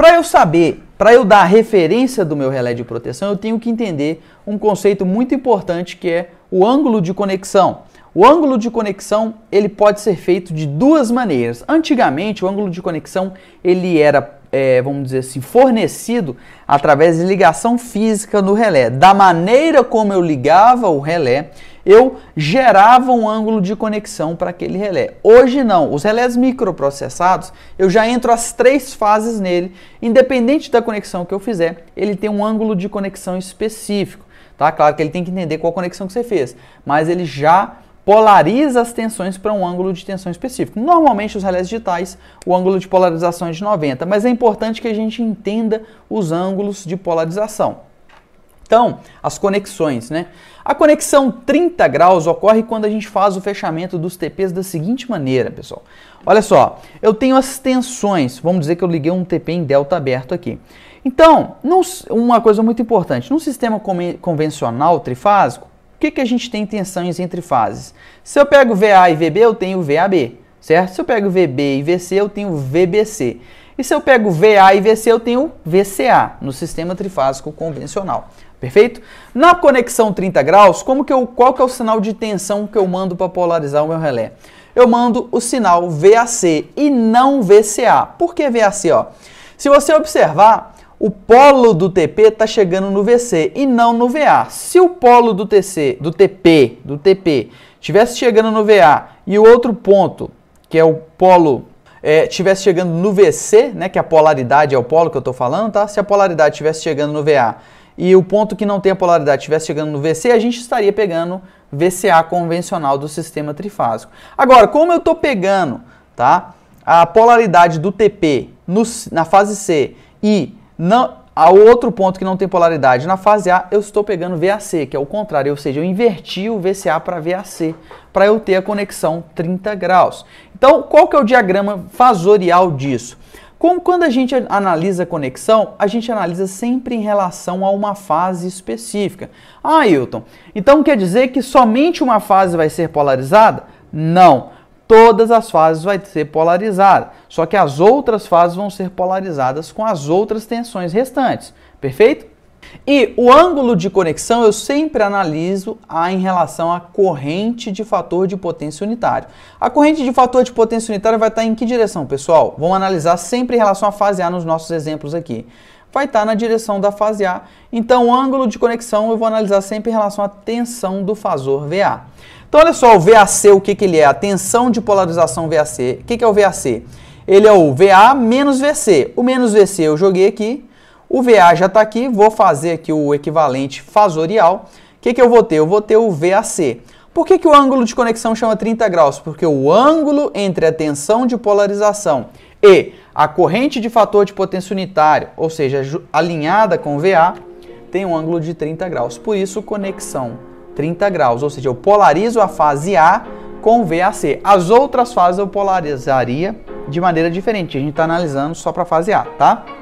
Para eu saber, para eu dar a referência do meu relé de proteção, eu tenho que entender um conceito muito importante que é o ângulo de conexão. O ângulo de conexão ele pode ser feito de duas maneiras. Antigamente, o ângulo de conexão ele era é, vamos dizer assim, fornecido através de ligação física no relé. Da maneira como eu ligava o relé, eu gerava um ângulo de conexão para aquele relé. Hoje não, os relés microprocessados, eu já entro as três fases nele, independente da conexão que eu fizer, ele tem um ângulo de conexão específico, tá? Claro que ele tem que entender qual conexão que você fez, mas ele já polariza as tensões para um ângulo de tensão específico. Normalmente, os relés digitais, o ângulo de polarização é de 90, mas é importante que a gente entenda os ângulos de polarização. Então, as conexões, né? A conexão 30 graus ocorre quando a gente faz o fechamento dos TPs da seguinte maneira, pessoal. Olha só, eu tenho as tensões, vamos dizer que eu liguei um TP em delta aberto aqui. Então, uma coisa muito importante, num sistema convencional trifásico, que, que a gente tem tensões entre fases? Se eu pego VA e VB, eu tenho VAB, certo? Se eu pego VB e VC, eu tenho VBC. E se eu pego VA e VC, eu tenho VCA no sistema trifásico convencional. Perfeito? Na conexão 30 graus, como que eu, qual que é o sinal de tensão que eu mando para polarizar o meu relé? Eu mando o sinal VAC e não VCA. Por que VAC? Ó? Se você observar, o polo do TP está chegando no VC e não no VA. Se o polo do TC, do TP, do TP tivesse chegando no VA e o outro ponto, que é o polo é, tivesse chegando no VC, né, que a polaridade é o polo que eu estou falando, tá? Se a polaridade tivesse chegando no VA e o ponto que não tem a polaridade tivesse chegando no VC, a gente estaria pegando VCA convencional do sistema trifásico. Agora, como eu estou pegando, tá? A polaridade do TP no, na fase C e não, ao outro ponto que não tem polaridade na fase A, eu estou pegando VAC, que é o contrário, ou seja, eu inverti o VCA para VAC, para eu ter a conexão 30 graus. Então, qual que é o diagrama fasorial disso? Como quando a gente analisa a conexão, a gente analisa sempre em relação a uma fase específica. Ah, Hilton, então quer dizer que somente uma fase vai ser polarizada? Não todas as fases vai ser polarizada. Só que as outras fases vão ser polarizadas com as outras tensões restantes. Perfeito? E o ângulo de conexão eu sempre analiso a, ah, em relação à corrente de fator de potência unitário. A corrente de fator de potência unitário vai estar em que direção, pessoal? Vamos analisar sempre em relação à fase A nos nossos exemplos aqui vai estar tá na direção da fase A. Então, o ângulo de conexão eu vou analisar sempre em relação à tensão do fasor VA. Então, olha só, o VAC, o que, que ele é? A tensão de polarização VAC. O que, que é o VAC? Ele é o VA menos VC. O menos VC eu joguei aqui. O VA já está aqui. Vou fazer aqui o equivalente fasorial. O que, que eu vou ter? Eu vou ter o VAC. Por que, que o ângulo de conexão chama 30 graus? Porque o ângulo entre a tensão de polarização e a corrente de fator de potência unitária, ou seja, alinhada com VA, tem um ângulo de 30 graus. Por isso, conexão 30 graus, ou seja, eu polarizo a fase A com VAC. As outras fases eu polarizaria de maneira diferente. A gente está analisando só para a fase A, tá?